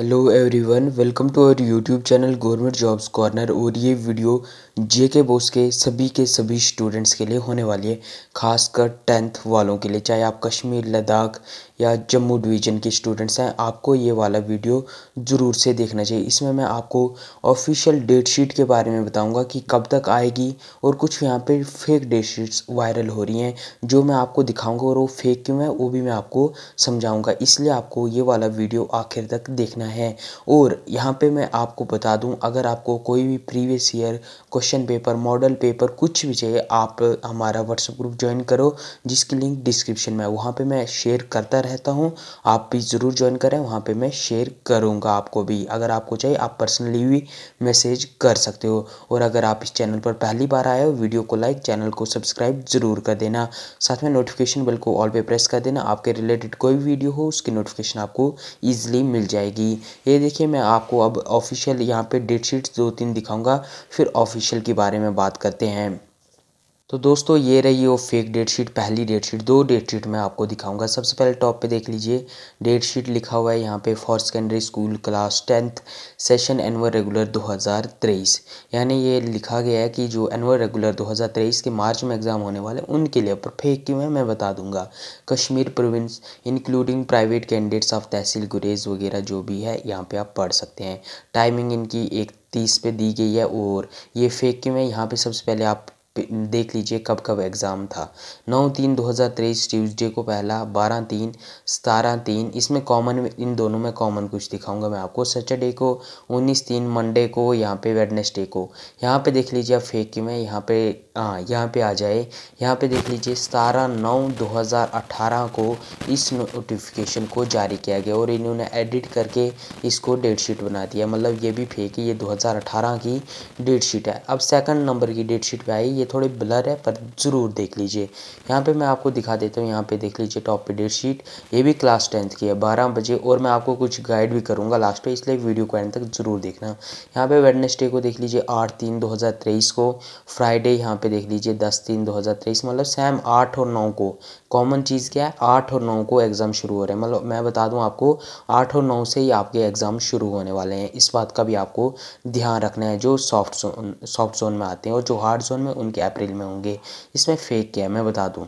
hello everyone welcome to our YouTube channel government jobs corner और ये video जे के बोस के सभी के सभी स्टूडेंट्स के लिए होने वाली है खासकर टेंथ वालों के लिए चाहे आप कश्मीर लद्दाख या जम्मू डिवीज़न के स्टूडेंट्स हैं आपको ये वाला वीडियो ज़रूर से देखना चाहिए इसमें मैं आपको ऑफिशियल डेट शीट के बारे में बताऊंगा कि कब तक आएगी और कुछ यहाँ पे फेक डेट शीट्स वायरल हो रही हैं जो मैं आपको दिखाऊँगा और वो फेक क्यों है वो भी मैं आपको समझाऊँगा इसलिए आपको ये वाला वीडियो आखिर तक देखना है और यहाँ पर मैं आपको बता दूँ अगर आपको कोई भी previous year question question paper model paper कुछ भी चाहिए आप हमारा व्हाट्सएप ग्रुप ज्वाइन करो जिसकी लिंक डिस्क्रिप्शन में है वहाँ पे मैं शेयर करता रहता हूँ आप भी ज़रूर ज्वाइन करें वहाँ पे मैं शेयर करूँगा आपको भी अगर आपको चाहिए आप पर्सनली भी मैसेज कर सकते हो और अगर आप इस चैनल पर पहली बार आए हो वीडियो को लाइक चैनल को सब्सक्राइब ज़रूर कर देना साथ में नोटिफिकेशन बिल को ऑल पे प्रेस कर देना आपके रिलेटेड कोई भी वीडियो हो उसकी नोटिफिकेशन आपको ईजिली मिल जाएगी ये देखिए मैं आपको अब ऑफिशियल यहाँ पर डेट शीट दो तीन दिखाऊँगा फिर ऑफिशियल के बारे में बात करते हैं तो दोस्तों ये रही वो फेक डेट शीट पहली डेट शीट दो डेट शीट मैं आपको दिखाऊंगा सबसे पहले टॉप पे देख लीजिए डेट शीट लिखा हुआ है यहाँ पे for secondary school class tenth session annual regular 2023 यानी ये लिखा गया है कि जो एनुअल रेगुलर 2023 के मार्च में एग्ज़ाम होने वाले उनके लिए पर फेक क्यों है मैं बता दूंगा Kashmir province including private candidates of तहसील गुरेज वगैरह जो भी है यहाँ पर आप पढ़ सकते हैं टाइमिंग इनकी एक तीस पे दी गई है और ये फेक क्यों है यहाँ पे सबसे पहले आप देख लीजिए कब कब एग्ज़ाम था नौ तीन दो हज़ार तेईस ट्यूजडे को पहला बारह तीन सतारह तीन इसमें कॉमन इन दोनों में कॉमन कुछ दिखाऊंगा मैं आपको सैटरडे को उन्नीस तीन मंडे को यहाँ पे वेडनेसडे को यहाँ पे देख लीजिए आप फेक में यहाँ पे हाँ यहाँ पे आ जाए यहाँ पे देख लीजिए सतारह नौ दो हज़ार अठारह को इस नोटिफिकेशन को जारी किया गया और इन्होंने एडिट करके इसको डेट शीट बना दिया मतलब ये भी फेक है ये 2018 की डेट शीट है अब सेकंड नंबर की डेट शीट पे आई ये थोड़े ब्लर है पर ज़रूर देख लीजिए यहाँ पे मैं आपको दिखा देता हूँ यहाँ पे देख लीजिए टॉप पे डेट शीट ये भी क्लास टेंथ की है बारह बजे और मैं आपको कुछ गाइड भी करूँगा लास्ट पे इसलिए वीडियो को एंड तक ज़रूर देखना यहाँ पे वेडनेसडे को देख लीजिए आठ तीन दो हज़ार तेईस को फ्राइडे यहाँ पे देख लीजिए दस तीन दो हज़ार तेईस मतलब सेम आठ और नौ को कॉमन चीज़ क्या है आठ और नौ को एग्ज़ाम शुरू हो रहे हैं मतलब मैं बता दूँ आपको आठ और नौ से ही आपके एग्ज़ाम शुरू होने वाले हैं इस बात का भी आपको ध्यान रखना है जो सॉफ्ट सॉफ्ट जोन में आते हैं और जो हार्ड जोन में उन के अप्रैल में होंगे इसमें फेक क्या है मैं बता दूँ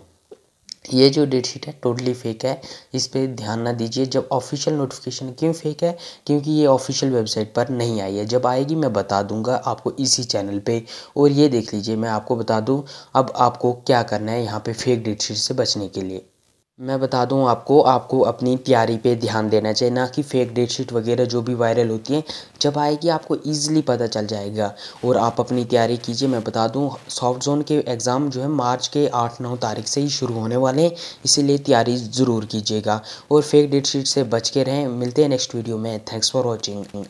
ये जो डेटशीट है टोटली फेक है इस पर ध्यान ना दीजिए जब ऑफिशियल नोटिफिकेशन क्यों फेक है क्योंकि ये ऑफिशियल वेबसाइट पर नहीं आई है जब आएगी मैं बता दूंगा आपको इसी चैनल पे और ये देख लीजिए मैं आपको बता दूं अब आपको क्या करना है यहाँ पे फेक डेटशीट से बचने के लिए मैं बता दूं आपको आपको अपनी तैयारी पे ध्यान देना चाहिए ना कि फेक डेट शीट वगैरह जो भी वायरल होती हैं जब आएगी आपको ईजिली पता चल जाएगा और आप अपनी तैयारी कीजिए मैं बता दूं सॉफ्ट जोन के एग्ज़ाम जो है मार्च के आठ नौ तारीख से ही शुरू होने वाले हैं इसीलिए तैयारी ज़रूर कीजिएगा और फेक डेट शीट से बच के रहें मिलते हैं नेक्स्ट वीडियो में थैंक्स फॉर वॉचिंग